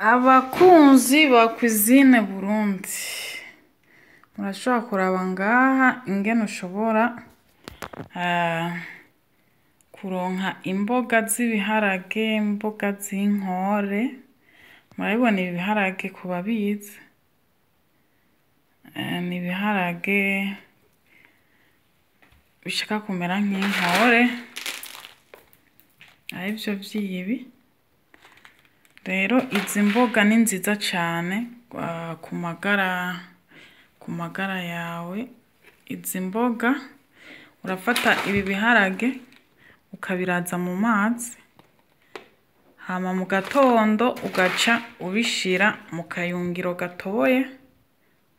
Abakunzi ba Cuisine Burundi murashobora kuraba ngaha ingene ushobora eh, kuronka imboga z'ibiharage, imboga z'inkore, murabibona ibi biharage ku babizi, eh, ni ibiharage bishaka kumera nk'inkore arivyo vy'ibi. Rero izi mboga ni nziza cyane ah, ku magara ku magara yawe, izi mboga urafata ibi biharage ukabiraza mu mazi, hama mu gatondo ugaca ubishyira mu kayungiro gatoboye,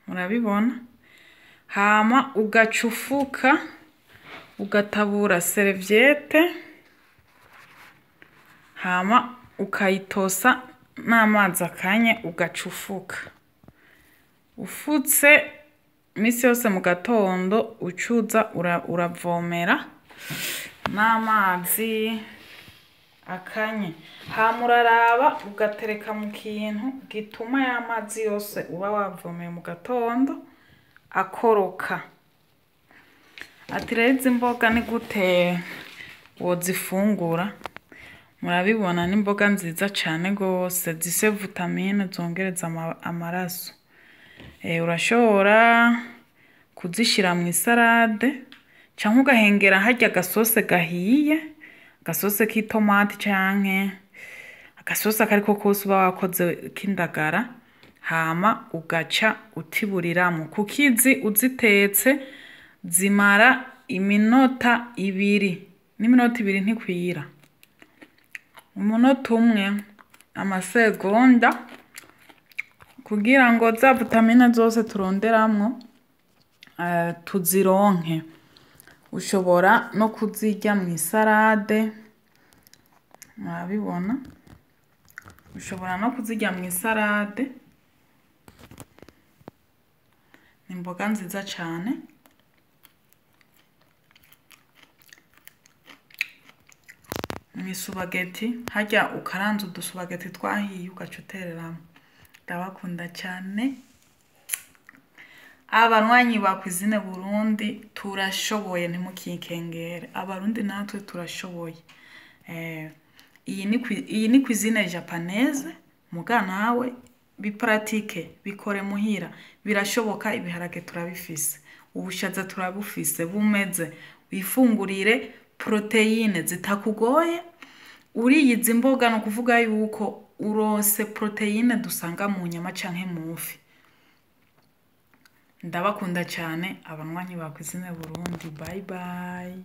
murabibona, hama ugaca ufuka, ugatabura seriviyete, hanyuma ukayitosa n'amazi akanya ugacufuka ufutse iminsi yose mu gatondo ucuza uravomera n'amazi akanye hanyuma uraraba ugatereka mu kintu gituma ya mazi yose uba wavomeye mu gatondo akoroka ati rero izi mboga ni gute wozifungura murabibona ni imboga nziza cyane rwose zise vitamine zongereza amaraso eh, urashobora kuzishyira mu isarade cyangwa ugahengera hajya agasose gahiye agasose k'itomati cyangwa agasose ako ari kose uba wakoze k'indagara hama ugaca utiburiramo kuko izi uzitetse zimara iminota ibiri n'iminota ibiri ntikwira umunota umwe amasegonda kugira ngo za vitamine zose turonderamo eh, tuzironke ushobora no kuzirya mu isarade murabibona ushobora no kuzirya mu isarade ni imboga nziza cyane imisubageti hajya ukaranza udusubageti twahiye ugaca utereramo ndabakunda cyane abanywanyi bakwizine burundi turashoboye ntimukikengere abarundi natwe turashoboye eh, iyi ni kwizine japanese muga nawe biparatike bikore muhira birashoboka ibiharage turabifise ubushaza turabufise bumeze wifungurire poroteyine zitakugoye uriye izi mboga ni ukuvuga yuko urose poroteyine dusanga mu nyama cyangwa mu fi ndabakunda cyane abanywanyi bakwizina burundu bayi bayi